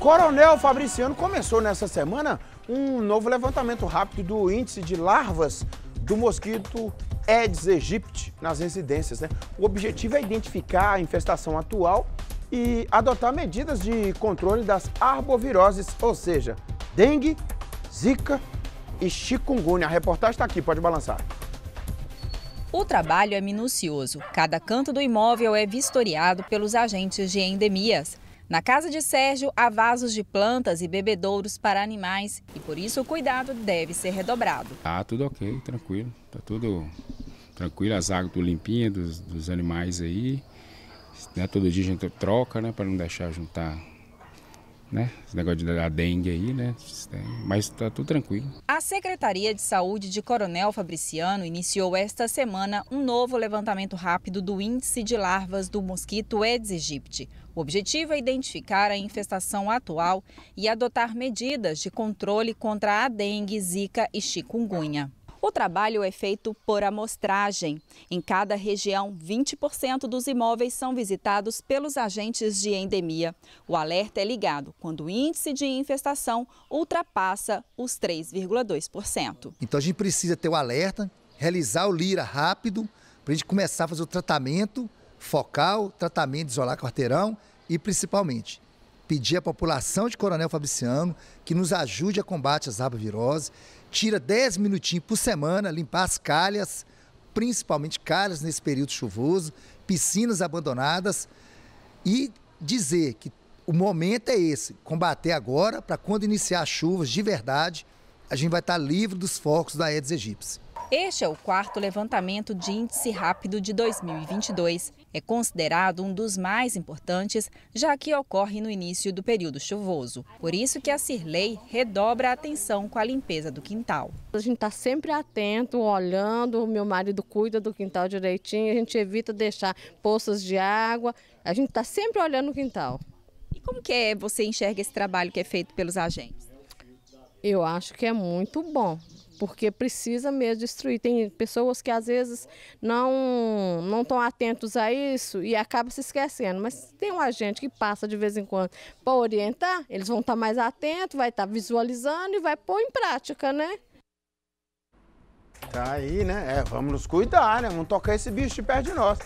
Coronel Fabriciano começou nessa semana um novo levantamento rápido do índice de larvas do mosquito Aedes aegypti nas residências. Né? O objetivo é identificar a infestação atual e adotar medidas de controle das arboviroses, ou seja, dengue, zika e chikungunya. A reportagem está aqui, pode balançar. O trabalho é minucioso. Cada canto do imóvel é vistoriado pelos agentes de endemias. Na casa de Sérgio, há vasos de plantas e bebedouros para animais e por isso o cuidado deve ser redobrado. Tá tudo ok, tranquilo. Tá tudo tranquilo, as águas tudo limpinhas dos, dos animais aí. Né, todo dia a gente troca, né, para não deixar juntar né? Esse negócio da dengue aí, né? Mas está tudo tranquilo. A Secretaria de Saúde de Coronel Fabriciano iniciou esta semana um novo levantamento rápido do índice de larvas do mosquito Aedes aegypti. O objetivo é identificar a infestação atual e adotar medidas de controle contra a dengue, zika e chikungunya. O trabalho é feito por amostragem. Em cada região, 20% dos imóveis são visitados pelos agentes de endemia. O alerta é ligado quando o índice de infestação ultrapassa os 3,2%. Então a gente precisa ter o alerta, realizar o LIRA rápido, para a gente começar a fazer o tratamento focal, tratamento de isolar quarteirão e principalmente pedir à população de Coronel Fabriciano que nos ajude a combate às rabaviroses tira 10 minutinhos por semana, limpar as calhas, principalmente calhas nesse período chuvoso, piscinas abandonadas e dizer que o momento é esse, combater agora para quando iniciar as chuvas de verdade, a gente vai estar tá livre dos focos da Aedes aegypti. Este é o quarto levantamento de índice rápido de 2022. É considerado um dos mais importantes, já que ocorre no início do período chuvoso. Por isso que a Cirlei redobra a atenção com a limpeza do quintal. A gente está sempre atento, olhando, o meu marido cuida do quintal direitinho, a gente evita deixar poças de água, a gente está sempre olhando o quintal. E como que é, você enxerga esse trabalho que é feito pelos agentes? Eu acho que é muito bom, porque precisa mesmo destruir. Tem pessoas que às vezes não não estão atentos a isso e acabam se esquecendo. Mas tem um agente que passa de vez em quando para orientar, eles vão estar tá mais atentos, vai estar tá visualizando e vai pôr em prática, né? Tá aí, né? É, vamos nos cuidar, né? Vamos tocar esse bicho de perto de nós.